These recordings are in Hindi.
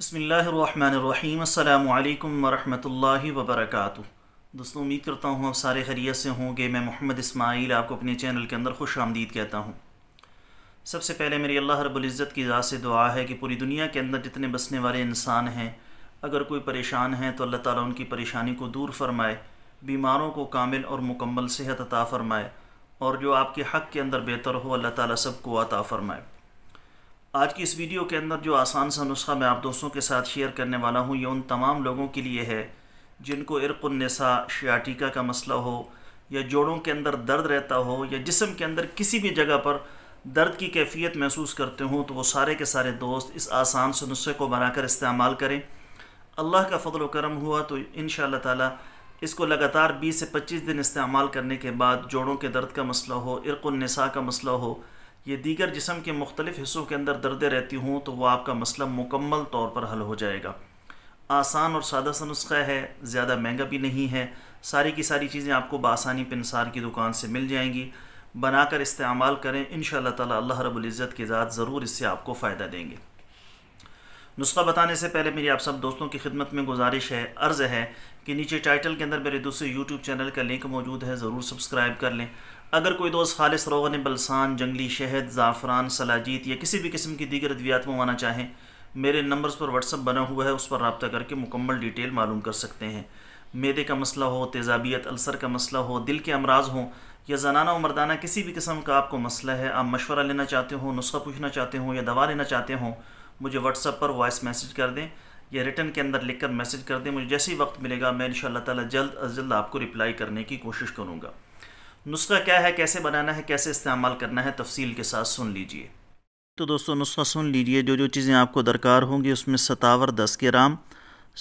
बसमीम् अल्लाम वबरक दोस्तों उम्मीद करता हूँ आप सारे खरीत से होंगे मैं मोहम्मद इसमाइल आपको अपने चैनल के अंदर खुश आमदीद कहता हूँ सबसे पहले मेरी अल्लाह रबुल्ज़त की ज़ात से दुआ है कि पूरी दुनिया के अंदर जितने बसने वाले इंसान हैं अगर कोई परेशान है तो अल्लाह ताली उनकी परेशानी को दूर फरमाए बीमारों को कामिल और मुकम्मल सेहत अता फ़रमाए और जो आपके हक़ के अंदर बेहतर हो अल्लाह ताली सबको अता फ़रमाए आज की इस वीडियो के अंदर जो आसान सा नुस्खा मैं आप दोस्तों के साथ शेयर करने वाला हूँ ये उन तमाम लोगों के लिए है जिनको इरकुलनसा शियाटिका का मसला हो या जोड़ों के अंदर दर्द रहता हो या जिसम के अंदर किसी भी जगह पर दर्द की कैफियत महसूस करते हों तो वो सारे के सारे दोस्त इस आसान से नुस्खे को बनाकर इस्तेमाल करें अल्लाह का फ़ल करम हुआ तो इन ताला इसको लगातार 20 से 25 दिन इस्तेमाल करने के बाद जोड़ों के दर्द का मसला हो इरकुलनसा का मसला हो ये दीगर जिसम के मुख्तलिफ हिस्सों के अंदर दर्दे रहती हूँ तो वह आपका मसला मुकम्मल तौर पर हल हो जाएगा आसान और सादा सा नुस्खा है ज़्यादा महंगा भी नहीं है सारी की सारी चीज़ें आपको बासानी पिनसार की दुकान से मिल जाएंगी बनाकर इस्तेमाल करें इन ताला अल्लाह रबुल्ज़त के साथ ज़रूर इससे आपको फ़ायदा देंगे नुस्खा बताने से पहले मेरी आप सब दोस्तों की खिदमत में गुजारिश है अर्ज़ है कि नीचे टाइटल के अंदर मेरे दूसरे यूट्यूब चैनल का लिंक मौजूद है ज़रूर सब्सक्राइब कर लें अगर कोई दोस्त खालिश रोगन बलसान जंगली शहद ज़ाफ़रान सलाजीत या किसी भी किस्म की दीगर अद्वियात मंगवाना चाहें मेरे नंबर्स पर व्हाट्सअप बना हुआ है उस पर रबता करके मुकम्मल डिटेल मालूम कर सकते हैं मेदे का मसला हो तेजाबियत अल्सर का मसला हो दिल के अमराज हों या जनाना और मरदाना किसी भी किस्म का आपको मसला है आप मशवरा लेना चाहते हो नुस्खा पूछना चाहते हो या दवा लेना चाहते हो मुझे व्हाट्सअप पर वॉइस मैसेज कर दें या रिटर्न के अंदर लिख कर मैसेज कर दें मुझे जैसे ही वक्त मिलेगा मैं इन ताला जल्द अज जल्द आपको रिप्लाई करने की कोशिश करूँगा नुस्खा क्या है कैसे बनाना है कैसे इस्तेमाल करना है तफसील के साथ सुन लीजिए तो दोस्तों नुस्खा सुन लीजिए जो जो चीज़ें आपको दरकार होंगी उसमें सतावर दस ग्राम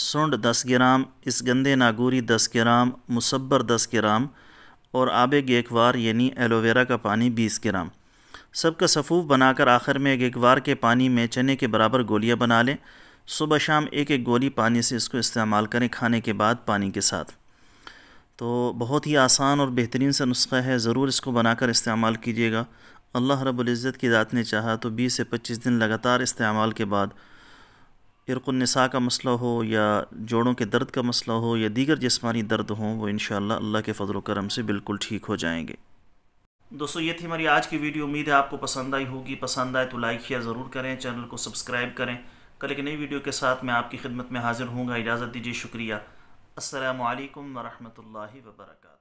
सुंड दस ग्राम इस गंदे नागूरी दस ग्राम मुसब्बर दस ग्राम और आब गेकवार यानी एलोवेरा का पानी बीस ग्राम सबका सफ़ूफ बनाकर आखिर में एक एकवार के पानी में चने के बराबर गोलियाँ बना लें सुबह शाम एक एक गोली पानी से इसको इस्तेमाल करें खाने के बाद पानी के साथ तो बहुत ही आसान और बेहतरीन सा नुस्खा है ज़रूर इसको बनाकर इस्तेमाल कीजिएगा अल्लाह रब्ज़त की ज़ात ने चाहा तो 20 से 25 दिन लगातार इस्तेमाल के बाद इरकुलनसा का मसला हो या जोड़ों के दर्द का मसला हो या दीगर जिसमानी दर्द हों वो इन अल्लाह के फ़जल करम से बिल्कुल ठीक हो जाएंगे दोस्तों ये थी हमारी आज की वीडियो उम्मीद है आपको पसंद आई होगी पसंद आए तो लाइक शेयर ज़रूर करें चैनल को सब्सक्राइब करें कल एक नई वीडियो के साथ मैं आपकी खिदमत में हाज़िर हूँगा इजाज़त दीजिए शुक्रिया असलकम वरहमल वर्का